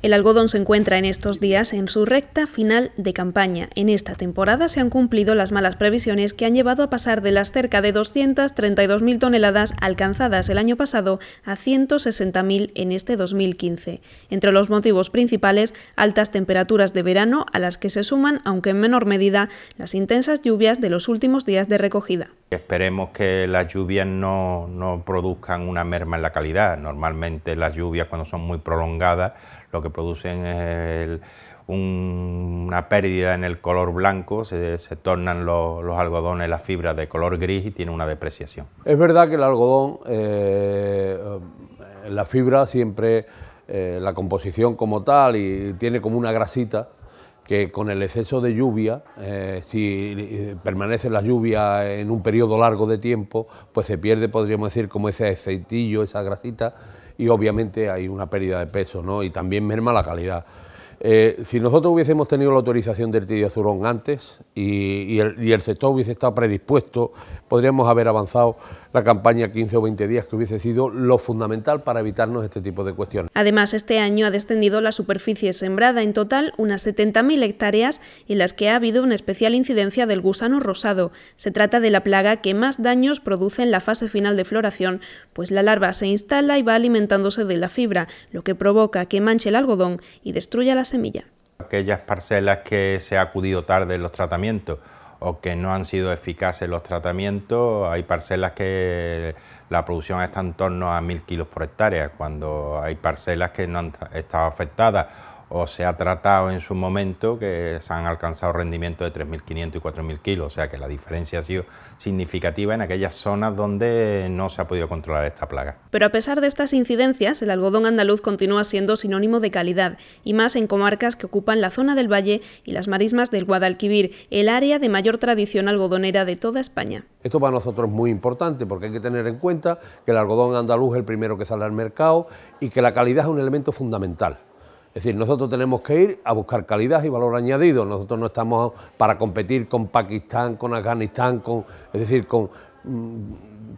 El algodón se encuentra en estos días en su recta final de campaña. En esta temporada se han cumplido las malas previsiones que han llevado a pasar de las cerca de 232.000 toneladas alcanzadas el año pasado a 160.000 en este 2015. Entre los motivos principales, altas temperaturas de verano a las que se suman, aunque en menor medida, las intensas lluvias de los últimos días de recogida. Esperemos que las lluvias no, produzcan una merma en la calidad. Normalmente las lluvias cuando son muy prolongadas lo que producen es una pérdida en el color blanco, se, tornan los algodones, las fibras de color gris y tiene una depreciación. Es verdad que el algodón, eh, eh, la fibra siempre, eh, la composición como tal y tiene como una grasita que con el exceso de lluvia, eh, si eh, permanece la lluvia en un periodo largo de tiempo, pues se pierde, podríamos decir, como ese aceitillo, esa grasita, y obviamente hay una pérdida de peso, ¿no? Y también merma la calidad. Eh, si nosotros hubiésemos tenido la autorización del Azurón antes y, el, sector hubiese estado predispuesto, podríamos haber avanzado la campaña 15 o 20 días, que hubiese sido lo fundamental para evitarnos este tipo de cuestiones. Además, este año ha descendido la superficie sembrada en total unas 70.000 hectáreas en las que ha habido una especial incidencia del gusano rosado. Se trata de la plaga que más daños produce en la fase final de floración, pues la larva se instala y va alimentándose de la fibra, lo que provoca que manche el algodón y destruya la semilla. Aquellas parcelas que se ha acudido tarde en los tratamientos o que no han sido eficaces los tratamientos. Hay parcelas que la producción está en torno a 1.000 kilos por hectárea, cuando hay parcelas que no han estado afectadas o se ha tratado en su momento que se han alcanzado rendimientos de 3.500 y 4.000 kilos, o sea que la diferencia ha sido significativa en aquellas zonas donde no se ha podido controlar esta plaga. Pero a pesar de estas incidencias, el algodón andaluz continúa siendo sinónimo de calidad, y más en comarcas que ocupan la zona del valle y las marismas del Guadalquivir, el área de mayor tradición algodonera de toda España. Esto para nosotros es muy importante porque hay que tener en cuenta que el algodón andaluz es el primero que sale al mercado y que la calidad es un elemento fundamental. Es decir, nosotros tenemos que ir a buscar calidad y valor añadido. Nosotros no estamos para competir con Pakistán, con Afganistán, con, es decir, con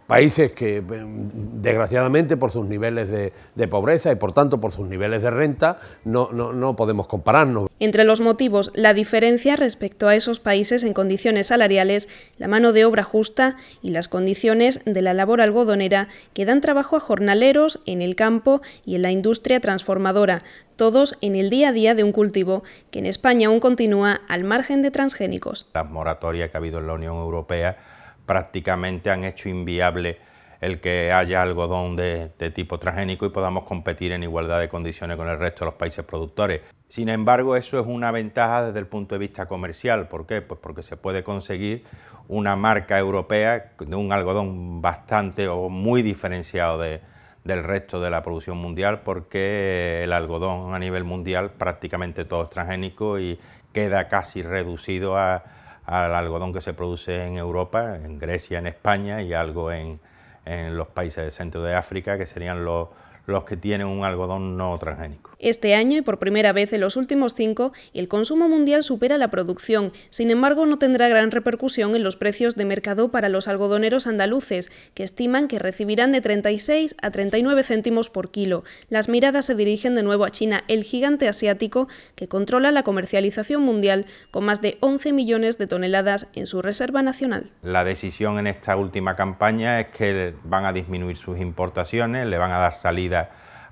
países que desgraciadamente por sus niveles de, pobreza y por tanto por sus niveles de renta no, no podemos compararnos. Entre los motivos, la diferencia respecto a esos países en condiciones salariales, la mano de obra justa y las condiciones de la labor algodonera que dan trabajo a jornaleros en el campo y en la industria transformadora, todos en el día a día de un cultivo que en España aún continúa al margen de transgénicos. La moratoria que ha habido en la Unión Europea prácticamente han hecho inviable el que haya algodón de, tipo transgénico y podamos competir en igualdad de condiciones con el resto de los países productores. Sin embargo, eso es una ventaja desde el punto de vista comercial. ¿Por qué? Pues porque se puede conseguir una marca europea de un algodón bastante o muy diferenciado del resto de la producción mundial, porque el algodón a nivel mundial prácticamente todo es transgénico y queda casi reducido a al algodón que se produce en Europa, en Grecia, en España y algo en, en los países del centro de África, que serían los, los que tienen un algodón no transgénico. Este año y por primera vez en los últimos cinco, el consumo mundial supera la producción. Sin embargo, no tendrá gran repercusión en los precios de mercado para los algodoneros andaluces, que estiman que recibirán de 36 a 39 céntimos por kilo. Las miradas se dirigen de nuevo a China, el gigante asiático que controla la comercialización mundial con más de 11 millones de toneladas en su reserva nacional. La decisión en esta última campaña es que van a disminuir sus importaciones, le van a dar salida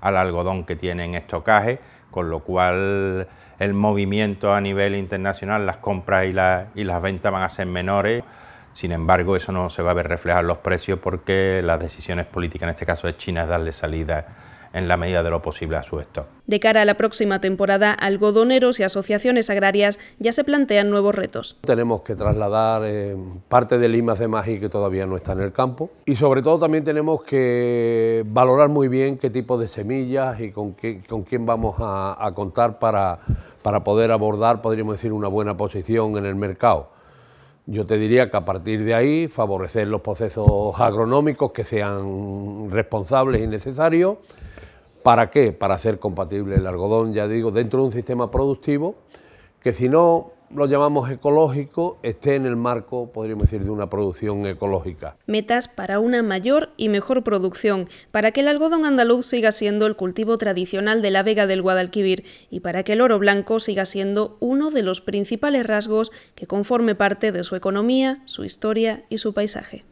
al algodón que tienen en estocaje, con lo cual el movimiento a nivel internacional, las compras y, y las ventas van a ser menores. Sin embargo, eso no se va a ver reflejado en los precios porque las decisiones políticas, en este caso de China, es darle salida en la medida de lo posible a su esto". De cara a la próxima temporada, algodoneros y asociaciones agrarias ya se plantean nuevos retos. Tenemos que trasladar eh, parte del IMAX de Magi que todavía no está en el campo y sobre todo también tenemos que valorar muy bien qué tipo de semillas y con, qué, con quién vamos a, a contar para, para poder abordar, podríamos decir, una buena posición en el mercado. Yo te diría que a partir de ahí favorecer los procesos agronómicos que sean responsables y necesarios ¿Para qué? Para hacer compatible el algodón, ya digo, dentro de un sistema productivo que si no lo llamamos ecológico, esté en el marco, podríamos decir, de una producción ecológica. Metas para una mayor y mejor producción, para que el algodón andaluz siga siendo el cultivo tradicional de la Vega del Guadalquivir y para que el oro blanco siga siendo uno de los principales rasgos que conforme parte de su economía, su historia y su paisaje.